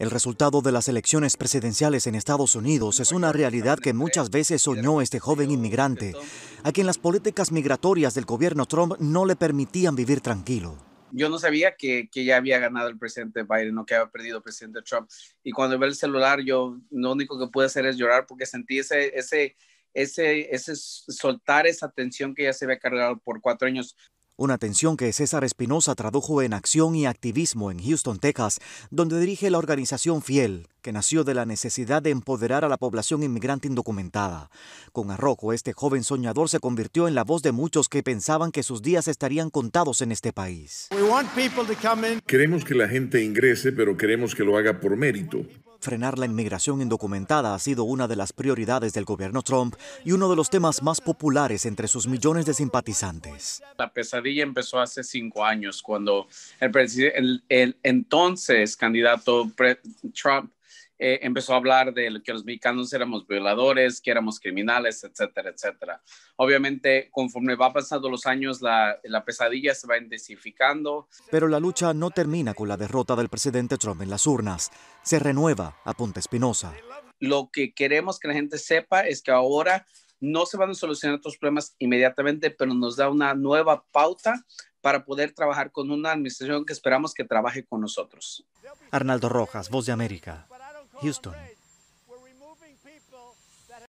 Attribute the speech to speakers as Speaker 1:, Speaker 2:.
Speaker 1: El resultado de las elecciones presidenciales en Estados Unidos es una realidad que muchas veces soñó este joven inmigrante, a quien las políticas migratorias del gobierno Trump no le permitían vivir tranquilo.
Speaker 2: Yo no sabía que, ya había ganado el presidente Biden o que había perdido el presidente Trump. Y cuando veo el celular, yo lo único que pude hacer es llorar porque sentí ese, ese, ese, ese soltar esa tensión que ya se había cargado por cuatro años.
Speaker 1: Una tensión que César Espinosa tradujo en acción y activismo en Houston, Texas, donde dirige la organización Fiel, que nació de la necesidad de empoderar a la población inmigrante indocumentada. Con arrojo, este joven soñador se convirtió en la voz de muchos que pensaban que sus días estarían contados en este país. Queremos que la gente ingrese, pero queremos que lo haga por mérito. Frenar la inmigración indocumentada ha sido una de las prioridades del gobierno Trump y uno de los temas más populares entre sus millones de simpatizantes.
Speaker 2: La pesadilla empezó hace cinco años cuando el, el entonces candidato Trump eh, empezó a hablar de que los mexicanos éramos violadores, que éramos criminales, etcétera, etcétera. Obviamente, conforme va pasando los años, la, pesadilla se va intensificando.
Speaker 1: Pero la lucha no termina con la derrota del presidente Trump en las urnas. Se renueva, apunta Espinosa.
Speaker 2: Lo que queremos que la gente sepa es que ahora no se van a solucionar estos problemas inmediatamente, pero nos da una nueva pauta para poder trabajar con una administración que esperamos que trabaje con nosotros.
Speaker 1: Arnaldo Rojas, Voz de América. Houston.